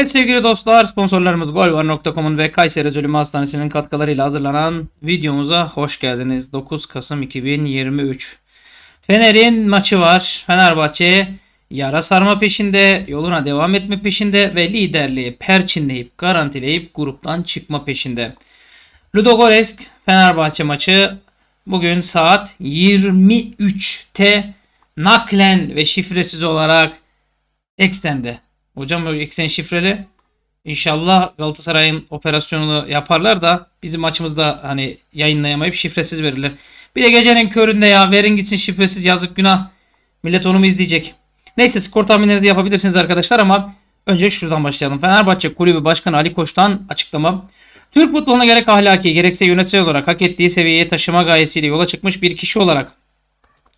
Evet sevgili dostlar sponsorlarımız golvar.com'un ve Kayseri Özölümü Hastanesi'nin katkılarıyla hazırlanan videomuza hoş geldiniz. 9 Kasım 2023 Fener'in maçı var. Fenerbahçe yara sarma peşinde, yoluna devam etme peşinde ve liderliği perçinleyip garantileyip gruptan çıkma peşinde. Ludogorets Fenerbahçe maçı bugün saat 23'te naklen ve şifresiz olarak ekstende Hocam o eksen şifreli. İnşallah Galatasaray'ın operasyonunu yaparlar da bizim maçımızda hani yayınlayamayıp şifresiz verirler. Bir de gecenin köründe ya verin gitsin şifresiz yazık günah. Millet onu mu izleyecek? Neyse skor tahminlerinizi yapabilirsiniz arkadaşlar ama önce şuradan başlayalım. Fenerbahçe Kulübü Başkanı Ali Koç'tan açıklama. Türk futboluna gerek ahlaki gerekse yönetsel olarak hak ettiği seviyeye taşıma gayesiyle yola çıkmış bir kişi olarak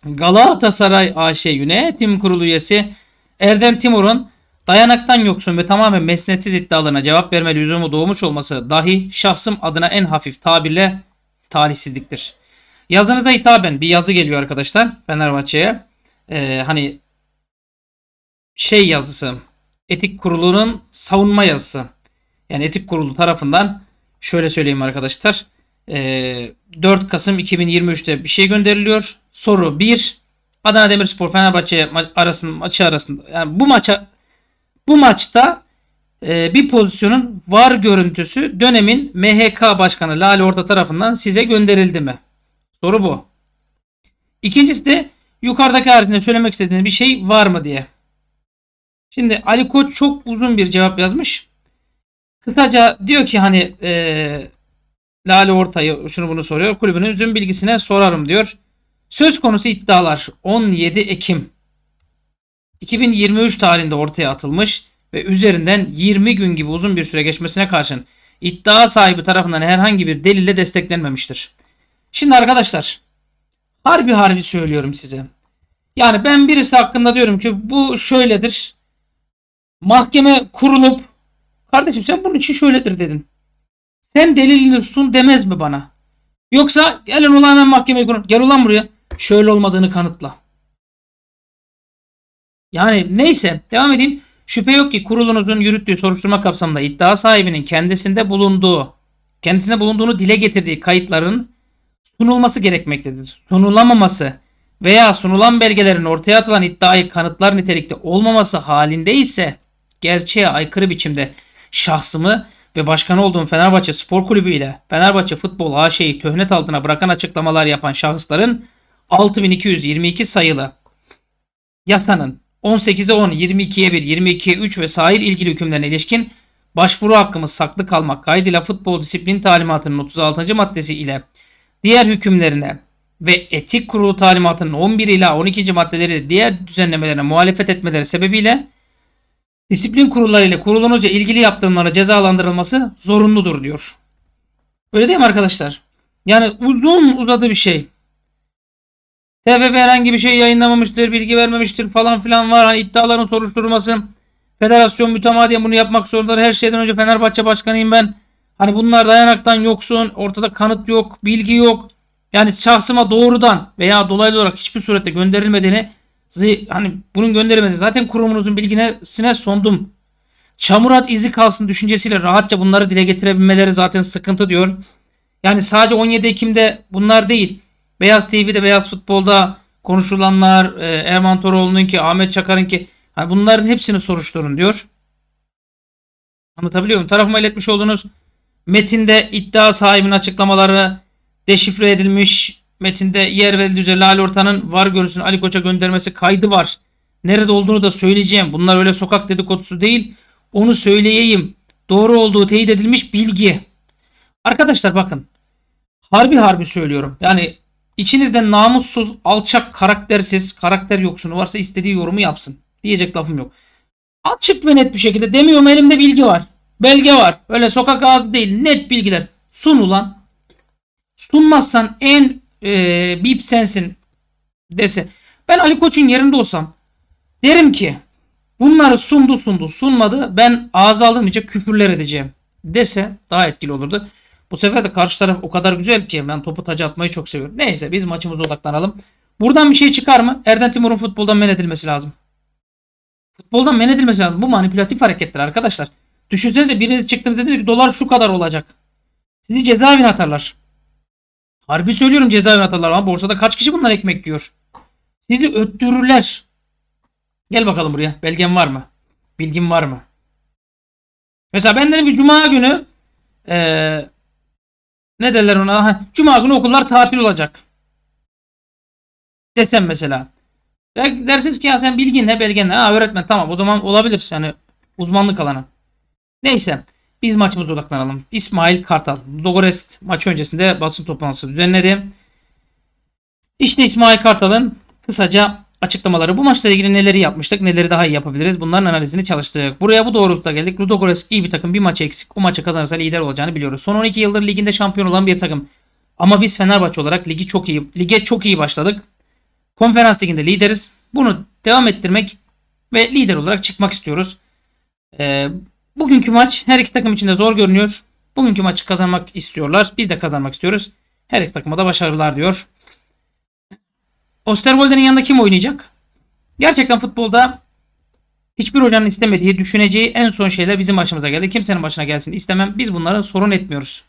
Galatasaray AŞ Yönetim Kurulu üyesi Erdem Timur'un Dayanaktan yoksun ve tamamen mesnetsiz iddialarına cevap verme lüzumu doğmuş olması dahi şahsım adına en hafif tabirle talihsizliktir. Yazınıza hitaben bir yazı geliyor arkadaşlar Fenerbahçe'ye. Ee, hani şey yazısı etik kurulunun savunma yazısı. Yani etik kurulu tarafından şöyle söyleyeyim arkadaşlar. Ee, 4 Kasım 2023'te bir şey gönderiliyor. Soru 1. Adana Demirspor Fenerbahçe arasında maçı arasında yani bu maça bu maçta e, bir pozisyonun var görüntüsü dönemin MHK Başkanı Lale Orta tarafından size gönderildi mi? Soru bu. İkincisi de yukarıdaki haricinde söylemek istediğiniz bir şey var mı diye. Şimdi Ali Koç çok uzun bir cevap yazmış. Kısaca diyor ki hani e, Lale Orta'yı şunu bunu soruyor. Kulübünün tüm bilgisine sorarım diyor. Söz konusu iddialar 17 Ekim 2023 tarihinde ortaya atılmış ve üzerinden 20 gün gibi uzun bir süre geçmesine karşın iddia sahibi tarafından herhangi bir delille desteklenmemiştir. Şimdi arkadaşlar harbi harbi söylüyorum size. Yani ben birisi hakkında diyorum ki bu şöyledir. Mahkeme kurulup kardeşim sen bunun için şöyledir dedin. Sen delilini sun demez mi bana? Yoksa gelin ulan ben mahkemeyi kurun. Gel ulan buraya. Şöyle olmadığını kanıtla. Yani neyse devam edeyim. Şüphe yok ki kurulunuzun yürüttüğü soruşturma kapsamında iddia sahibinin kendisinde bulunduğu, kendisinde bulunduğunu dile getirdiği kayıtların sunulması gerekmektedir. Sunulamaması veya sunulan belgelerin ortaya atılan iddiayı kanıtlar nitelikte olmaması halinde ise gerçeğe aykırı biçimde şahsımı ve başkan olduğum Fenerbahçe Spor Kulübü ile Fenerbahçe Futbol AŞ'yi töhnet altına bırakan açıklamalar yapan şahısların 6222 sayılı yasanın 18'e 10, 22'ye 1, 22'ye 3 ve sair ilgili hükümlerine ilişkin başvuru hakkımız saklı kalmak kaydıyla futbol disiplin talimatının 36. maddesi ile diğer hükümlerine ve etik kurulu talimatının 11 ile 12. maddeleri diğer düzenlemelerine muhalefet etmeleri sebebiyle disiplin kurulları ile kurulun ilgili yaptırımlara cezalandırılması zorunludur diyor. Öyle değil mi arkadaşlar? Yani uzun uzadı bir şey. TFF herhangi bir şey yayınlamamıştır, bilgi vermemiştir falan filan var. Hani iddiaların soruşturulması, federasyon mütemadiyen bunu yapmak zorundalar. Her şeyden önce Fenerbahçe başkanıyım ben. Hani bunlar dayanaktan yoksun, ortada kanıt yok, bilgi yok. Yani şahsıma doğrudan veya dolaylı olarak hiçbir surette gönderilmediğini hani bunun gönderilmediğini zaten kurumunuzun bilgisine sondum. Çamurat izi kalsın düşüncesiyle rahatça bunları dile getirebilmeleri zaten sıkıntı diyor. Yani sadece 17 Ekim'de bunlar değil. Beyaz TV'de Beyaz Futbol'da konuşulanlar e, Erman Toroğlu'nun ki Ahmet Çakar'ın ki hani bunların hepsini soruşturun diyor. Anlatabiliyor muyum? Tarafıma iletmiş olduğunuz metinde iddia sahibinin açıklamaları deşifre edilmiş. Metinde yer verildiği üzere Lale Orta'nın var görüntüsünü Ali Koç'a göndermesi kaydı var. Nerede olduğunu da söyleyeceğim. Bunlar öyle sokak dedikodusu değil. Onu söyleyeyim. Doğru olduğu teyit edilmiş bilgi. Arkadaşlar bakın. Harbi harbi söylüyorum. Yani İçinizde namussuz, alçak, karaktersiz, karakter yoksunu varsa istediği yorumu yapsın. Diyecek lafım yok. Açık ve net bir şekilde demiyorum elimde bilgi var. Belge var. Öyle sokak ağzı değil. Net bilgiler. Sun ulan. Sunmazsan en e, bip sensin dese. Ben Ali Koç'un yerinde olsam derim ki bunları sundu sundu sunmadı ben ağza alınmayacak küfürler edeceğim dese daha etkili olurdu. Bu sefer de karşı taraf o kadar güzel ki ben topu taca atmayı çok seviyorum. Neyse biz maçımıza odaklanalım. Buradan bir şey çıkar mı? Erden Timur'un futboldan men edilmesi lazım. Futboldan men edilmesi lazım. Bu manipülatif hareketler arkadaşlar. Düşünsenize biriniz çıktınız dediniz ki dolar şu kadar olacak. Sizi cezaevine atarlar. Harbi söylüyorum cezaevine atarlar ama borsada kaç kişi bunlar ekmek yiyor? Sizi öttürürler. Gel bakalım buraya. Belgen var mı? Bilgin var mı? Mesela ben dedim ki cuma günü ee, ne derler ona? Ha, Cuma günü okullar tatil olacak. Desem mesela. Ya dersiniz ki ya sen bilgin ne belgen ne? Ha, öğretmen tamam o zaman olabilir. Yani uzmanlık alanı. Neyse. Biz maçımıza odaklanalım. İsmail Kartal. Dogorest maç öncesinde basın toplantısı düzenledi. İşte İsmail Kartal'ın kısaca açıklamaları. Bu maçla ilgili neleri yapmıştık, neleri daha iyi yapabiliriz bunların analizini çalıştık. Buraya bu doğrultuda geldik. Ludogorets iyi bir takım. Bir maç eksik. O maçı kazanırsa lider olacağını biliyoruz. Son 12 yıldır liginde şampiyon olan bir takım. Ama biz Fenerbahçe olarak ligi çok iyi, lige çok iyi başladık. Konferans liginde lideriz. Bunu devam ettirmek ve lider olarak çıkmak istiyoruz. Ee, bugünkü maç her iki takım için de zor görünüyor. Bugünkü maçı kazanmak istiyorlar. Biz de kazanmak istiyoruz. Her iki takıma da başarılar diyor. Osterwolde'nin yanında kim oynayacak? Gerçekten futbolda hiçbir hocanın istemediği, düşüneceği en son şeyler bizim başımıza geldi. Kimsenin başına gelsin istemem. Biz bunlara sorun etmiyoruz.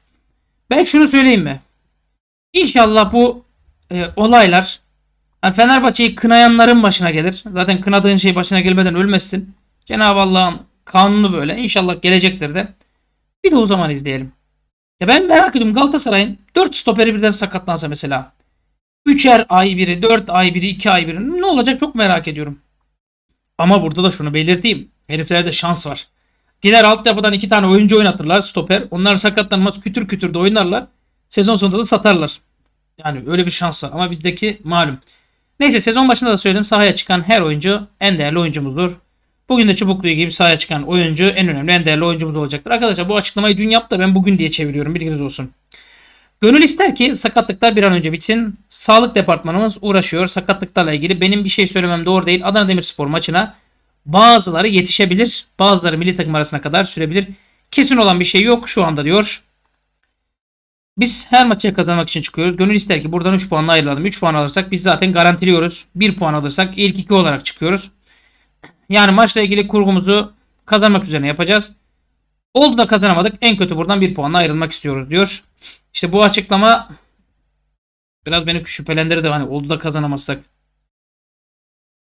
Ben şunu söyleyeyim mi? İnşallah bu e, olaylar yani Fenerbahçe'yi kınayanların başına gelir. Zaten kınadığın şey başına gelmeden ölmezsin. Cenab-ı Allah'ın kanunu böyle. İnşallah gelecektir de. Bir de o zaman izleyelim. Ya ben merak ediyorum Galatasaray'ın 4 stoperi birden sakatlansa mesela. 3'er ay biri, 4 ay biri, 2 ay biri ne olacak çok merak ediyorum. Ama burada da şunu belirteyim. Heriflerde şans var. Gider altyapıdan iki tane oyuncu oynatırlar stoper. Onlar sakatlanmaz kütür kütür de oynarlar. Sezon sonunda da satarlar. Yani öyle bir şans var. Ama bizdeki malum. Neyse sezon başında da söyledim. Sahaya çıkan her oyuncu en değerli oyuncumuzdur. Bugün de çubukluğu gibi sahaya çıkan oyuncu en önemli en değerli oyuncumuz olacaktır. Arkadaşlar bu açıklamayı dün yaptı ben bugün diye çeviriyorum bilginiz olsun. Gönül ister ki sakatlıklar bir an önce bitsin. Sağlık departmanımız uğraşıyor sakatlıklarla ilgili. Benim bir şey söylemem doğru değil. Adana Demirspor maçına bazıları yetişebilir. Bazıları milli takım arasına kadar sürebilir. Kesin olan bir şey yok şu anda diyor. Biz her maçı kazanmak için çıkıyoruz. Gönül ister ki buradan 3 puanla ayrılalım. 3 puan alırsak biz zaten garantiliyoruz. 1 puan alırsak ilk 2 olarak çıkıyoruz. Yani maçla ilgili kurgumuzu kazanmak üzerine yapacağız. Oldu da kazanamadık. En kötü buradan 1 puanla ayrılmak istiyoruz diyor. İşte bu açıklama biraz beni şüphelendirdi. Hani oldu da kazanamazsak.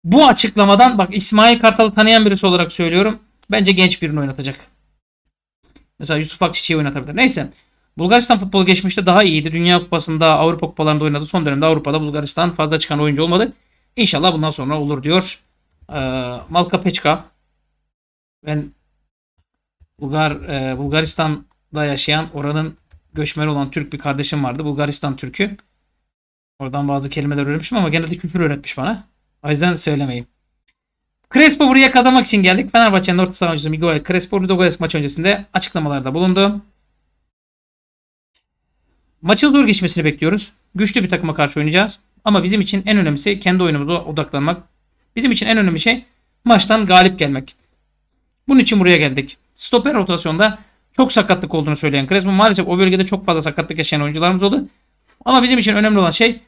Bu açıklamadan bak İsmail Kartal'ı tanıyan birisi olarak söylüyorum. Bence genç birini oynatacak. Mesela Yusuf Akçiçi'yi oynatabilir. Neyse. Bulgaristan futbolu geçmişte daha iyiydi. Dünya Kupası'nda Avrupa Kupalarında oynadı. Son dönemde Avrupa'da Bulgaristan fazla çıkan oyuncu olmadı. İnşallah bundan sonra olur diyor. Ee, Malka Peçka. Ben Bulgar, e, Bulgaristan'da yaşayan oranın göçmen olan Türk bir kardeşim vardı. Bulgaristan Türk'ü. Oradan bazı kelimeler öğrenmişim ama genelde küfür öğretmiş bana. O yüzden söylemeyeyim. Crespo buraya kazanmak için geldik. Fenerbahçe'nin orta saha oyuncusu Miguel Crespo Ludogorets maç öncesinde açıklamalarda bulundu. Maçın zor geçmesini bekliyoruz. Güçlü bir takıma karşı oynayacağız. Ama bizim için en önemlisi kendi oyunumuza odaklanmak. Bizim için en önemli şey maçtan galip gelmek. Bunun için buraya geldik. Stoper rotasyonda çok sakatlık olduğunu söyleyen Crespo. Maalesef o bölgede çok fazla sakatlık yaşayan oyuncularımız oldu. Ama bizim için önemli olan şey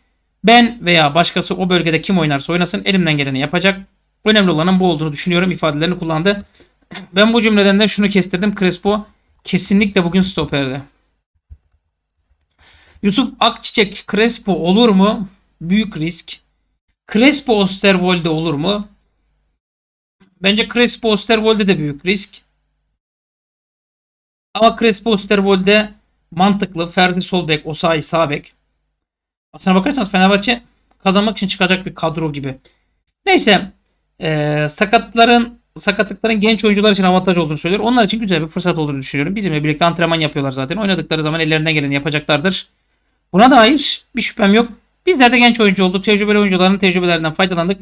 ben veya başkası o bölgede kim oynarsa oynasın elimden geleni yapacak. Önemli olanın bu olduğunu düşünüyorum ifadelerini kullandı. Ben bu cümleden de şunu kestirdim. Crespo kesinlikle bugün stoperde. Yusuf Akçiçek Crespo olur mu? Büyük risk. Crespo Osterwolde olur mu? Bence Crespo Osterwolde de büyük risk. Ama Crespo Osterwold'e mantıklı. Ferdi sol bek, Osayi sağ Aslına bakarsanız Fenerbahçe kazanmak için çıkacak bir kadro gibi. Neyse e, sakatların sakatlıkların genç oyuncular için avantaj olduğunu söylüyor. Onlar için güzel bir fırsat olduğunu düşünüyorum. Bizimle birlikte antrenman yapıyorlar zaten. Oynadıkları zaman ellerinden geleni yapacaklardır. Buna dair bir şüphem yok. Bizler de genç oyuncu olduk. Tecrübeli oyuncuların tecrübelerinden faydalandık.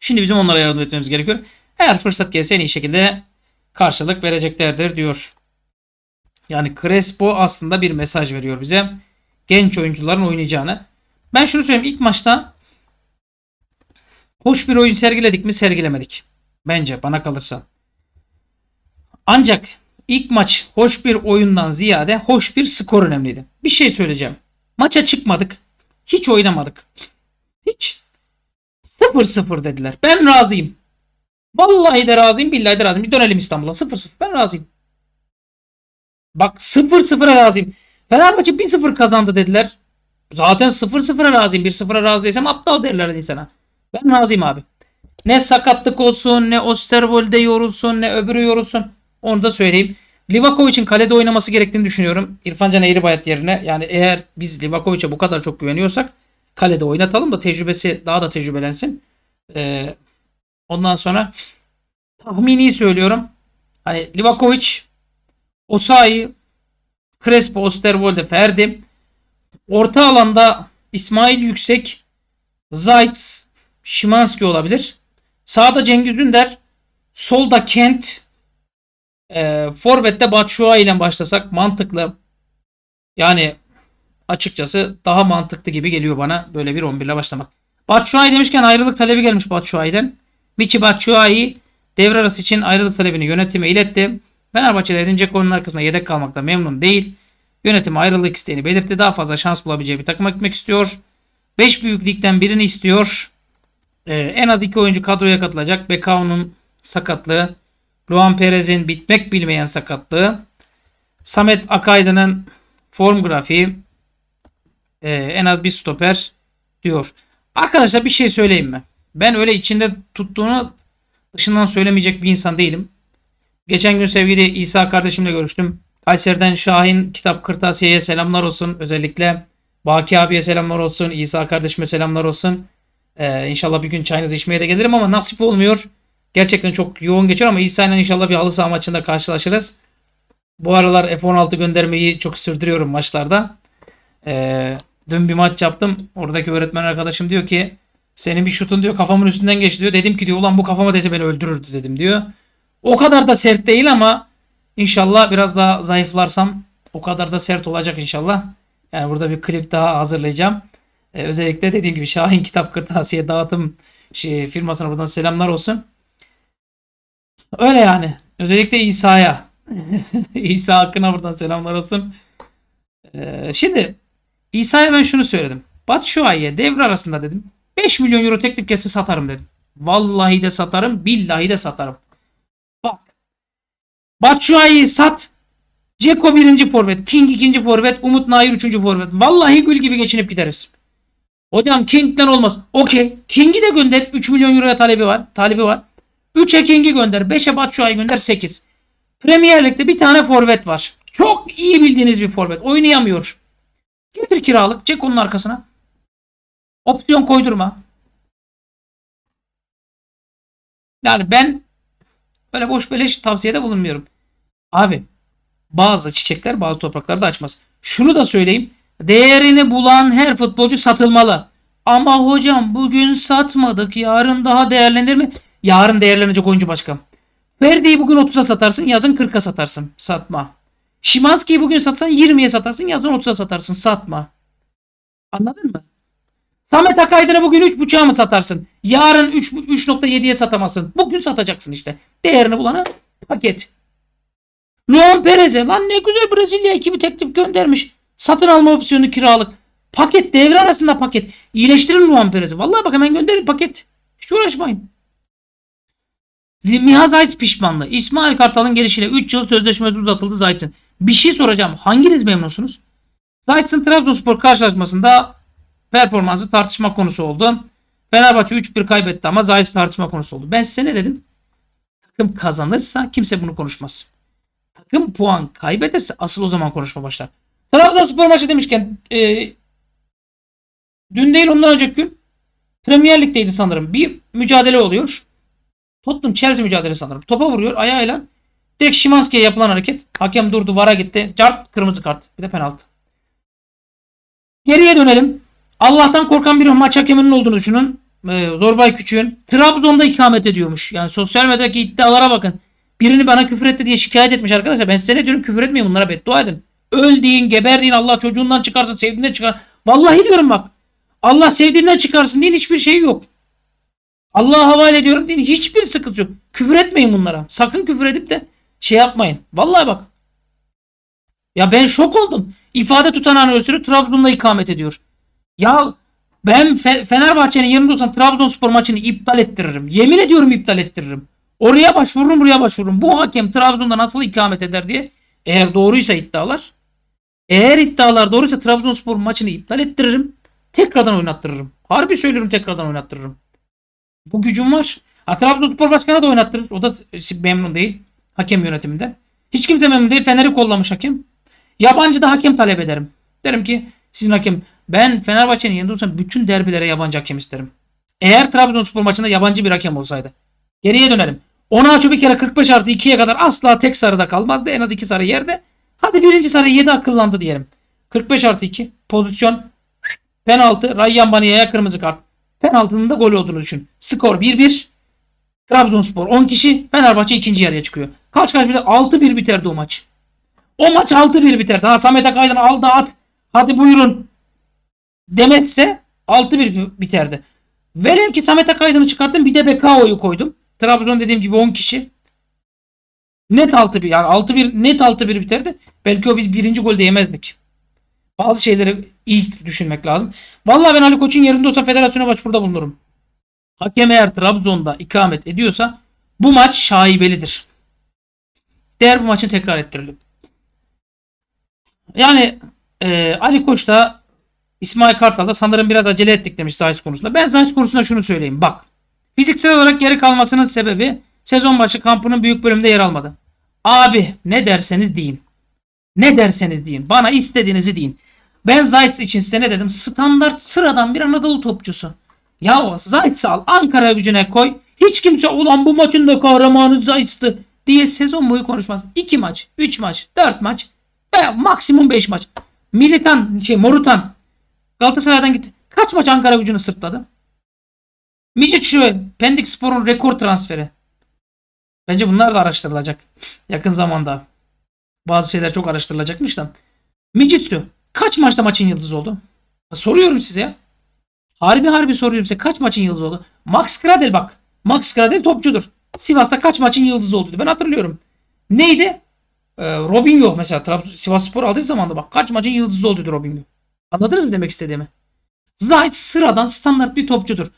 Şimdi bizim onlara yardım etmemiz gerekiyor. Eğer fırsat gelirse en iyi şekilde karşılık vereceklerdir diyor. Yani Crespo aslında bir mesaj veriyor bize. Genç oyuncuların oynayacağını. Ben şunu söyleyeyim. ilk maçta hoş bir oyun sergiledik mi sergilemedik. Bence bana kalırsa. Ancak ilk maç hoş bir oyundan ziyade hoş bir skor önemliydi. Bir şey söyleyeceğim. Maça çıkmadık. Hiç oynamadık. Hiç. 0-0 dediler. Ben razıyım. Vallahi de razıyım. Billahi de razıyım. Bir dönelim İstanbul'a. 0-0. Ben razıyım. Bak 0-0'a razıyım. Fenerbahçe 1-0 kazandı dediler. Zaten 0-0'a razıyım. 1-0'a razı aptal derler insana. Ben razıyım abi. Ne sakatlık olsun ne Osterwolde yorulsun ne öbürü yorulsun. Onu da söyleyeyim. Livakovic'in kalede oynaması gerektiğini düşünüyorum. İrfan Can Eğribayat yerine. Yani eğer biz Livakovic'e bu kadar çok güveniyorsak kalede oynatalım da tecrübesi daha da tecrübelensin. Ee, ondan sonra tahmini söylüyorum. Hani Livakovic Osayi, Crespo, Osterwolde, Ferdi. Orta alanda İsmail Yüksek, Zaitz, Şimanski olabilir. Sağda Cengiz Ünder, solda Kent, e, ee, Forvet'te Batshuayi ile başlasak mantıklı. Yani açıkçası daha mantıklı gibi geliyor bana böyle bir 11 ile başlamak. Batshuayi demişken ayrılık talebi gelmiş Batshuayi'den. Michi Batshuayi devre arası için ayrılık talebini yönetime iletti. Fenerbahçe'de Edin Dzeko'nun arkasında yedek kalmakta memnun değil. Yönetim ayrılık isteğini belirtti. Daha fazla şans bulabileceği bir takıma gitmek istiyor. 5 büyüklükten birini istiyor. Ee, en az 2 oyuncu kadroya katılacak. Bekao'nun sakatlığı. Luan Perez'in bitmek bilmeyen sakatlığı. Samet Akaydın'ın form grafiği. Ee, en az bir stoper diyor. Arkadaşlar bir şey söyleyeyim mi? Ben öyle içinde tuttuğunu dışından söylemeyecek bir insan değilim. Geçen gün sevgili İsa kardeşimle görüştüm. Kayseri'den Şahin Kitap Kırtasiye'ye selamlar olsun. Özellikle Baki abiye selamlar olsun. İsa kardeşime selamlar olsun. Ee, inşallah bir gün çayınızı içmeye de gelirim ama nasip olmuyor. Gerçekten çok yoğun geçiyor ama İsa ile inşallah bir halı saha maçında karşılaşırız. Bu aralar F-16 göndermeyi çok sürdürüyorum maçlarda. Ee, dün bir maç yaptım. Oradaki öğretmen arkadaşım diyor ki senin bir şutun diyor kafamın üstünden geçti diyor. Dedim ki diyor ulan bu kafama dese beni öldürürdü dedim diyor. O kadar da sert değil ama inşallah biraz daha zayıflarsam o kadar da sert olacak inşallah. Yani burada bir klip daha hazırlayacağım. Ee, özellikle dediğim gibi Şahin Kitap Kırtasiye Dağıtım şey, firmasına buradan selamlar olsun. Öyle yani. Özellikle İsa'ya. İsa hakkına buradan selamlar olsun. Ee, şimdi İsa'ya ben şunu söyledim. şu Şua'ya devre arasında dedim. 5 milyon euro teklif gelse satarım dedim. Vallahi de satarım, billahi de satarım. Batshuayi'yi sat. Ceko birinci forvet. King ikinci forvet. Umut Nair üçüncü forvet. Vallahi gül gibi geçinip gideriz. Hocam King'den olmaz. Okey. King'i de gönder. 3 milyon euroya talebi var. Talebi var. 3'e King'i gönder. 5'e Batshuayi gönder. 8. Premier Lig'de bir tane forvet var. Çok iyi bildiğiniz bir forvet. Oynayamıyor. Getir kiralık. Çek onun arkasına. Opsiyon koydurma. Yani ben böyle boş beleş tavsiyede bulunmuyorum. Abi bazı çiçekler bazı topraklarda açmaz. Şunu da söyleyeyim. Değerini bulan her futbolcu satılmalı. Ama hocam bugün satmadık. Yarın daha değerlenir mi? Yarın değerlenecek oyuncu başka. Ferdi'yi bugün 30'a satarsın. Yazın 40'a satarsın. Satma. Şimanski'yi bugün satsan 20'ye satarsın. Yazın 30'a satarsın. Satma. Anladın mı? Samet Akaydın'ı bugün 3.5'a mı satarsın? Yarın 3.7'ye satamazsın. Bugün satacaksın işte. Değerini bulana paket. Luan Perez'e lan ne güzel Brezilya ekibi teklif göndermiş. Satın alma opsiyonu kiralık. Paket devre arasında paket. İyileştirin Luan Perez'i. Vallahi bak hemen gönderin paket. Hiç uğraşmayın. Mihaz Zayt pişmanlığı. İsmail Kartal'ın gelişiyle 3 yıl sözleşmesi uzatıldı Zayt'ın. Bir şey soracağım. Hanginiz memnunsunuz? Zayt'ın Trabzonspor karşılaşmasında performansı tartışma konusu oldu. Fenerbahçe 3-1 kaybetti ama Zaytın tartışma konusu oldu. Ben size ne dedim? Takım kazanırsa kimse bunu konuşmaz takım puan kaybederse asıl o zaman konuşma başlar. Trabzonspor maçı demişken e, dün değil ondan önceki gün Premier Lig'deydi sanırım. Bir mücadele oluyor. Tottenham Chelsea mücadelesi sanırım. Topa vuruyor ayağıyla. Direkt Şimanski'ye yapılan hareket. Hakem durdu vara gitti. Cart kırmızı kart. Bir de penaltı. Geriye dönelim. Allah'tan korkan bir maç hakeminin olduğunu düşünün. Ee, Zorbay Küçük'ün. Trabzon'da ikamet ediyormuş. Yani sosyal medyadaki iddialara bakın. Birini bana küfür etti diye şikayet etmiş arkadaşlar. Ben size ne diyorum küfür etmeyin bunlara beddua edin. Öl deyin, geber deyin. Allah çocuğundan çıkarsın, sevdiğinden çıkar. Vallahi diyorum bak. Allah sevdiğinden çıkarsın deyin hiçbir şey yok. Allah'a havale ediyorum deyin hiçbir sıkıntı yok. Küfür etmeyin bunlara. Sakın küfür edip de şey yapmayın. Vallahi bak. Ya ben şok oldum. İfade tutanağını gösteriyor. Trabzon'da ikamet ediyor. Ya ben Fe Fenerbahçe'nin yanında olsam Trabzonspor maçını iptal ettiririm. Yemin ediyorum iptal ettiririm. Oraya başvururum buraya başvururum. Bu hakem Trabzon'da nasıl ikamet eder diye. Eğer doğruysa iddialar. Eğer iddialar doğruysa Trabzonspor maçını iptal ettiririm. Tekrardan oynattırırım. Harbi söylüyorum tekrardan oynattırırım. Bu gücüm var. Ha, Trabzonspor başkanı da oynattırır. O da memnun değil. Hakem yönetiminde. Hiç kimse memnun değil. Fener'i kollamış hakem. Yabancı da hakem talep ederim. Derim ki sizin hakem. Ben Fenerbahçe'nin yanında olsam bütün derbilere yabancı hakem isterim. Eğer Trabzonspor maçında yabancı bir hakem olsaydı. Geriye dönelim. 10 açı bir kere 45 artı 2'ye kadar asla tek sarıda kalmazdı. En az 2 sarı yerde. Hadi birinci sarı 7 akıllandı diyelim. 45 artı 2 pozisyon penaltı Rayyan Baniya'ya kırmızı kart. Penaltının da gol olduğunu düşün. Skor 1-1. Trabzonspor 10 kişi. Fenerbahçe ikinci yarıya çıkıyor. Kaç kaç biter? 6-1 biterdi o maç. O maç 6-1 biterdi. Ha Samet Akaydın al da at. Hadi buyurun. Demezse 6-1 biterdi. Velev ki Samet Akaydın'ı çıkarttım bir de Bekao'yu koydum. Trabzon dediğim gibi 10 kişi. Net 6 bir, yani 6 bir net 6 bir biterdi. Belki o biz birinci golde yemezdik. Bazı şeyleri ilk düşünmek lazım. Vallahi ben Ali Koç'un yerinde olsa federasyona başvuruda bulunurum. Hakem eğer Trabzon'da ikamet ediyorsa bu maç şaibelidir. Değer bu maçı tekrar ettirelim. Yani e, Ali Koç da İsmail Kartal da sanırım biraz acele ettik demiş Zahis konusunda. Ben Zahis konusunda şunu söyleyeyim. Bak Fiziksel olarak geri kalmasının sebebi sezon başı kampının büyük bölümünde yer almadı. Abi ne derseniz deyin. Ne derseniz deyin. Bana istediğinizi deyin. Ben Zayt için size ne dedim? Standart sıradan bir Anadolu topçusu. Ya Zayt'sı al Ankara gücüne koy. Hiç kimse ulan bu maçın da kahramanı Zayt'tı diye sezon boyu konuşmaz. 2 maç, 3 maç, 4 maç ve maksimum 5 maç. Militan, şey Morutan Galatasaray'dan gitti. Kaç maç Ankara gücünü sırtladı? Mijit şu Pendik Spor'un rekor transferi. Bence bunlar da araştırılacak. Yakın zamanda. Bazı şeyler çok araştırılacakmış da. Mijitsu kaç maçta maçın yıldızı oldu? Soruyorum size ya. Harbi harbi soruyorum size kaç maçın yıldızı oldu? Max Gradel bak. Max Gradel topçudur. Sivas'ta kaç maçın yıldızı oldu ben hatırlıyorum. Neydi? Ee, Robinho mesela Trabzon Sivas Spor aldığı zaman da bak kaç maçın yıldızı oldu Robinho. Anladınız mı demek istediğimi? Zayt sıradan standart bir topçudur.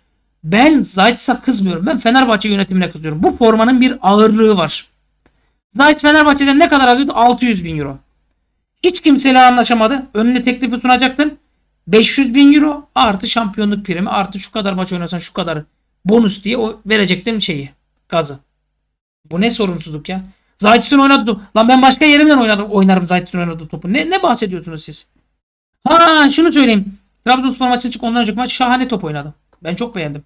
Ben Zayt'sa kızmıyorum. Ben Fenerbahçe yönetimine kızıyorum. Bu formanın bir ağırlığı var. Zayt Fenerbahçe'den ne kadar alıyordu? 600 bin euro. Hiç kimseyle anlaşamadı. Önüne teklifi sunacaktın. 500 bin euro artı şampiyonluk primi artı şu kadar maç oynasan şu kadar bonus diye o verecektim şeyi gazı. Bu ne sorumsuzluk ya. Zayt'sin oynadı topu. Lan ben başka yerimden oynarım, oynarım Zayt'sin oynadığı topu. Ne, ne bahsediyorsunuz siz? Ha şunu söyleyeyim. Trabzonspor maçını çık ondan önceki maç şahane top oynadım. Ben çok beğendim.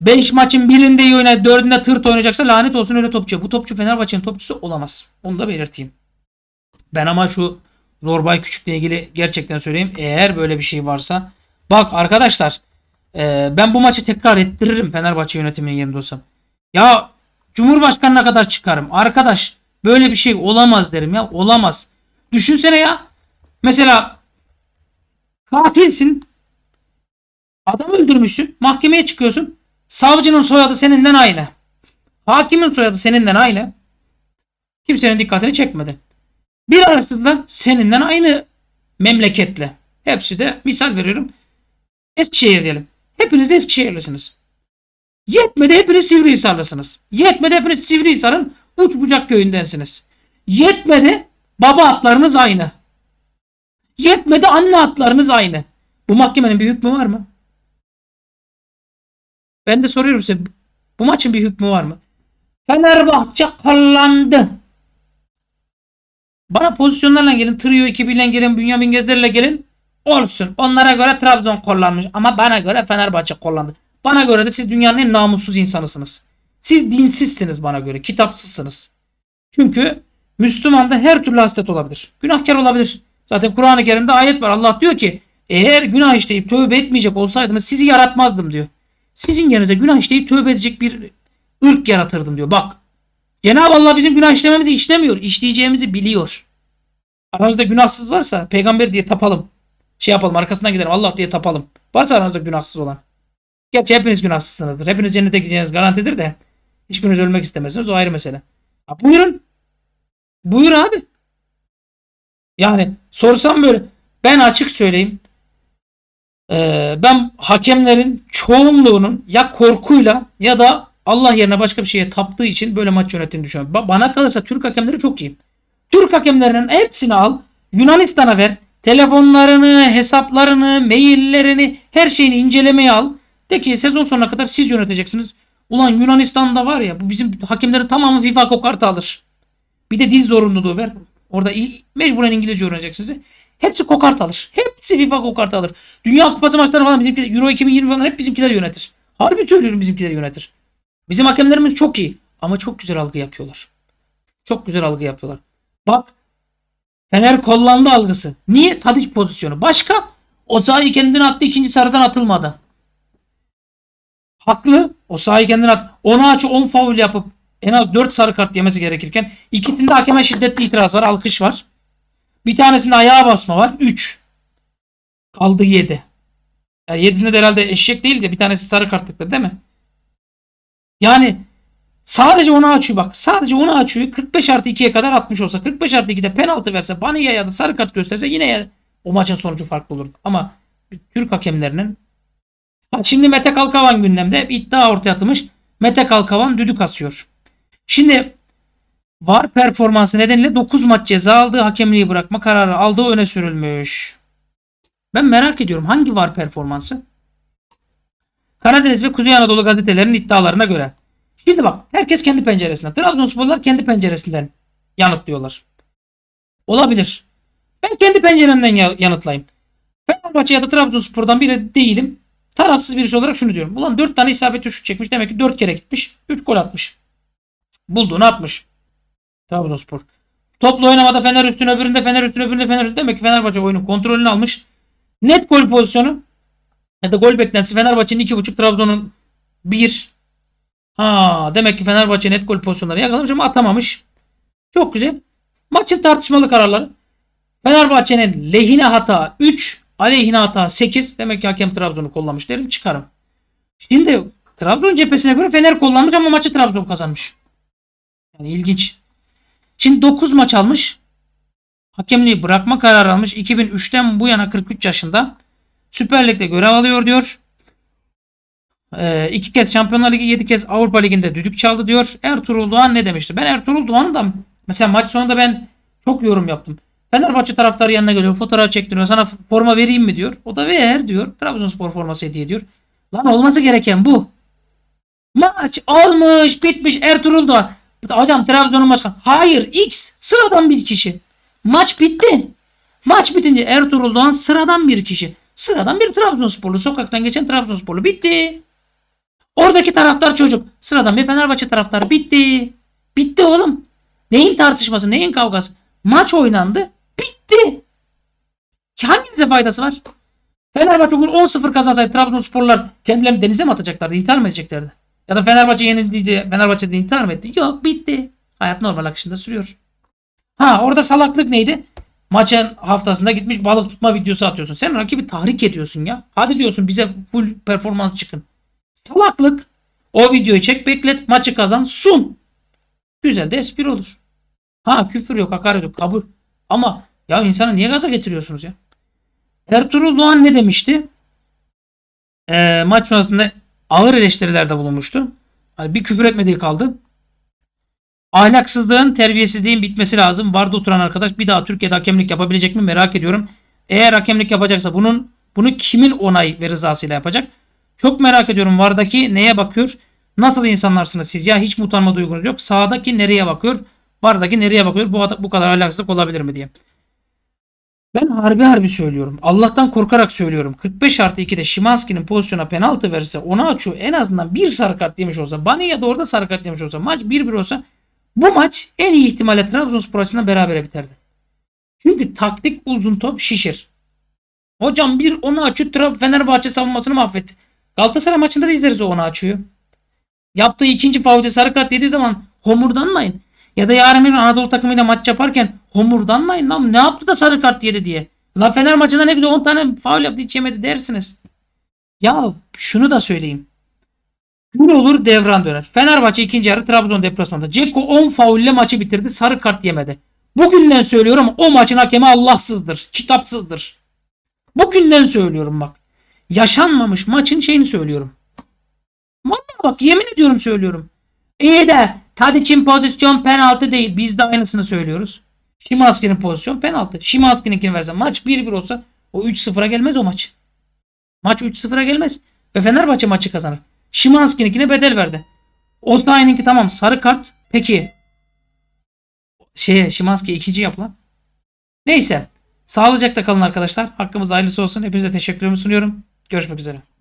5 maçın birinde iyi oynar, dördünde tırt oynayacaksa lanet olsun öyle topçu. Bu topçu Fenerbahçe'nin topçusu olamaz. Onu da belirteyim. Ben ama şu Zorbay Küçük'le ilgili gerçekten söyleyeyim. Eğer böyle bir şey varsa. Bak arkadaşlar e, ben bu maçı tekrar ettiririm Fenerbahçe yönetiminin yerinde olsam. Ya Cumhurbaşkanı'na kadar çıkarım. Arkadaş böyle bir şey olamaz derim ya. Olamaz. Düşünsene ya. Mesela katilsin. Adam öldürmüşsün. Mahkemeye çıkıyorsun. Savcının soyadı seninden aynı. Hakimin soyadı seninden aynı. Kimsenin dikkatini çekmedi. Bir araştırdılar seninden aynı memleketle. Hepsi de misal veriyorum. Eskişehir diyelim. Hepiniz de Eskişehirlisiniz. Yetmedi hepiniz Sivrihisarlısınız. Yetmedi hepiniz Sivrihisar'ın uç bucak köyündensiniz. Yetmedi baba atlarınız aynı. Yetmedi anne atlarınız aynı. Bu mahkemenin bir hükmü var mı? Ben de soruyorum size bu maçın bir hükmü var mı? Fenerbahçe kollandı. Bana pozisyonlarla gelin. Trio ekibiyle gelin. Bünyamin Gezer'le gelin. Olsun. Onlara göre Trabzon kollanmış Ama bana göre Fenerbahçe kollandı. Bana göre de siz dünyanın en namussuz insanısınız. Siz dinsizsiniz bana göre. Kitapsızsınız. Çünkü Müslümanda her türlü hasret olabilir. Günahkar olabilir. Zaten Kur'an-ı Kerim'de ayet var. Allah diyor ki eğer günah işleyip tövbe etmeyecek olsaydınız sizi yaratmazdım diyor sizin yerinize günah işleyip tövbe edecek bir ırk yaratırdım diyor. Bak Cenab-ı Allah bizim günah işlememizi işlemiyor. İşleyeceğimizi biliyor. Aranızda günahsız varsa peygamber diye tapalım. Şey yapalım arkasından gidelim Allah diye tapalım. Varsa aranızda günahsız olan. Gerçi hepiniz günahsızsınızdır. Hepiniz cennete gideceğiniz garantidir de. Hiçbiriniz ölmek istemezsiniz. O ayrı mesele. Ha, buyurun. Buyur abi. Yani sorsam böyle ben açık söyleyeyim. Ee, ben hakemlerin çoğunluğunun ya korkuyla ya da Allah yerine başka bir şeye taptığı için böyle maç yönettiğini düşünüyorum. Bana kalırsa Türk hakemleri çok iyi. Türk hakemlerinin hepsini al. Yunanistan'a ver. Telefonlarını, hesaplarını, maillerini, her şeyini incelemeye al. De ki sezon sonuna kadar siz yöneteceksiniz. Ulan Yunanistan'da var ya bu bizim hakemleri tamamı FIFA kokartı alır. Bir de dil zorunluluğu ver. Orada mecburen İngilizce öğreneceksiniz. Hepsi kokart alır. Hepsi FIFA kokart alır. Dünya Kupası maçları falan bizimki Euro 2020 falan hep bizimkiler yönetir. Harbi söylüyorum bizimkiler yönetir. Bizim hakemlerimiz çok iyi ama çok güzel algı yapıyorlar. Çok güzel algı yapıyorlar. Bak Fener kollandı algısı. Niye? Tadiç pozisyonu. Başka? O sahayı kendine attı ikinci sarıdan atılmadı. Haklı. O sahayı kendine attı. 10 aç 10 faul yapıp en az 4 sarı kart yemesi gerekirken ikisinde hakeme şiddetli itiraz var. Alkış var. Bir tanesinde ayağa basma var. 3. Kaldı 7. Yani 7'sinde de herhalde eşek değil de bir tanesi sarı kartlıktır değil mi? Yani sadece onu açıyor bak. Sadece onu açıyor. 45 artı 2'ye kadar atmış olsa 45 artı 2'de penaltı verse Baniya ya da sarı kart gösterse yine ya, o maçın sonucu farklı olurdu. Ama Türk hakemlerinin ha, şimdi Mete Kalkavan gündemde iddia ortaya atılmış. Mete Kalkavan düdük asıyor. Şimdi VAR performansı nedeniyle 9 maç ceza aldı. Hakemliği bırakma kararı aldığı öne sürülmüş. Ben merak ediyorum hangi VAR performansı? Karadeniz ve Kuzey Anadolu gazetelerinin iddialarına göre. Şimdi bak herkes kendi penceresinden. Trabzonsporlar kendi penceresinden yanıtlıyorlar. Olabilir. Ben kendi penceremden yanıtlayayım. Fenerbahçe ya da Trabzonspor'dan biri değilim. Tarafsız birisi olarak şunu diyorum. Ulan 4 tane isabetli şut çekmiş. Demek ki 4 kere gitmiş. 3 gol atmış. Bulduğunu atmış. Trabzonspor. Toplu oynamada Fener üstüne öbüründe Fener üstüne öbüründe Fener üstüne. Demek ki Fenerbahçe oyunu kontrolünü almış. Net gol pozisyonu ya da gol beklentisi Fenerbahçe'nin 2.5 Trabzon'un 1. Ha demek ki Fenerbahçe net gol pozisyonları yakalamış ama atamamış. Çok güzel. Maçın tartışmalı kararları. Fenerbahçe'nin lehine hata 3, aleyhine hata 8. Demek ki hakem Trabzon'u kullanmış derim çıkarım. Şimdi Trabzon cephesine göre Fener kullanmış ama maçı Trabzon kazanmış. Yani ilginç. Çin 9 maç almış. Hakemliği bırakma kararı almış. 2003'ten bu yana 43 yaşında. Süper Lig'de görev alıyor diyor. Ee, iki kez Şampiyonlar Ligi, yedi kez Avrupa Ligi'nde düdük çaldı diyor. Ertuğrul Doğan ne demişti? Ben Ertuğrul Doğan'ı da mesela maç sonunda ben çok yorum yaptım. Fenerbahçe taraftarı yanına geliyor. Fotoğraf çektiriyor. Sana forma vereyim mi diyor. O da ver diyor. Trabzonspor forması hediye diyor. Lan olması gereken bu. Maç olmuş bitmiş Ertuğrul Doğan. Hocam Trabzon'un başkanı. Hayır X sıradan bir kişi. Maç bitti. Maç bitince Ertuğrul Doğan sıradan bir kişi. Sıradan bir Trabzonsporlu. Sokaktan geçen Trabzonsporlu. Bitti. Oradaki taraftar çocuk. Sıradan bir Fenerbahçe taraftarı. Bitti. Bitti oğlum. Neyin tartışması neyin kavgası? Maç oynandı. Bitti. Hanginize faydası var? Fenerbahçe 10-0 kazansaydı Trabzonsporlar kendilerini denize mi atacaklardı? İntihar mı edeceklerdi? Ya da Fenerbahçe yenildi Fenerbahçe'de intihar mı etti? Yok bitti. Hayat normal akışında sürüyor. Ha orada salaklık neydi? Maçın haftasında gitmiş balık tutma videosu atıyorsun. Sen rakibi tahrik ediyorsun ya. Hadi diyorsun bize full performans çıkın. Salaklık. O videoyu çek beklet maçı kazan sun. Güzel de espri olur. Ha küfür yok akar yok kabul. Ama ya insanı niye gaza getiriyorsunuz ya? Ertuğrul Doğan ne demişti? E, maç sonrasında ağır eleştirilerde bulunmuştu. Hani bir küfür etmediği kaldı. Ahlaksızlığın, terbiyesizliğin bitmesi lazım. Vardı oturan arkadaş bir daha Türkiye'de hakemlik yapabilecek mi merak ediyorum. Eğer hakemlik yapacaksa bunun bunu kimin onay ve rızasıyla yapacak? Çok merak ediyorum Vardaki neye bakıyor? Nasıl insanlarsınız siz ya? Hiç mi duygunuz yok? Sağdaki nereye bakıyor? Vardaki nereye bakıyor? Bu, bu kadar ahlaksızlık olabilir mi diye. Ben harbi harbi söylüyorum. Allah'tan korkarak söylüyorum. 45 artı 2'de Şimanski'nin pozisyona penaltı verirse ona açıyor. En azından bir sarı kart yemiş olsa. Baniya da orada sarı kart yemiş olsa. Maç 1-1 olsa. Bu maç en iyi ihtimalle Trabzonspor açısından berabere biterdi. Çünkü taktik uzun top şişir. Hocam bir onu açıyor. Trab Fenerbahçe savunmasını mahvetti. Galatasaray maçında da izleriz o onu açıyor. Yaptığı ikinci faulde sarı kart yediği zaman homurdanmayın. Ya da yarın bir gün Anadolu takımıyla maç yaparken homurdanmayın lan ne yaptı da sarı kart yedi diye. La Fener maçında ne güzel 10 tane faul yaptı hiç yemedi dersiniz. Ya şunu da söyleyeyim. Gül olur devran döner. Fenerbahçe ikinci yarı Trabzon deplasmanında. Ceko 10 faulle maçı bitirdi. Sarı kart yemedi. Bugünden söylüyorum o maçın hakemi Allahsızdır. Kitapsızdır. Bugünden söylüyorum bak. Yaşanmamış maçın şeyini söylüyorum. Vallahi bak yemin ediyorum söylüyorum. İyi de Tadiç'in pozisyon penaltı değil. Biz de aynısını söylüyoruz. Şimanski'nin pozisyon penaltı. Şimanski'ninkini versen maç 1-1 olsa o 3-0'a gelmez o maç. Maç 3-0'a gelmez. Ve Fenerbahçe maçı kazanır. Şimanski'ninkine bedel verdi. Ostayi'ninki tamam sarı kart. Peki şeye Şimanski ikinci yap lan. Neyse. Sağlıcakla kalın arkadaşlar. Hakkımız hayırlısı olsun. Hepinize teşekkürlerimi sunuyorum. Görüşmek üzere.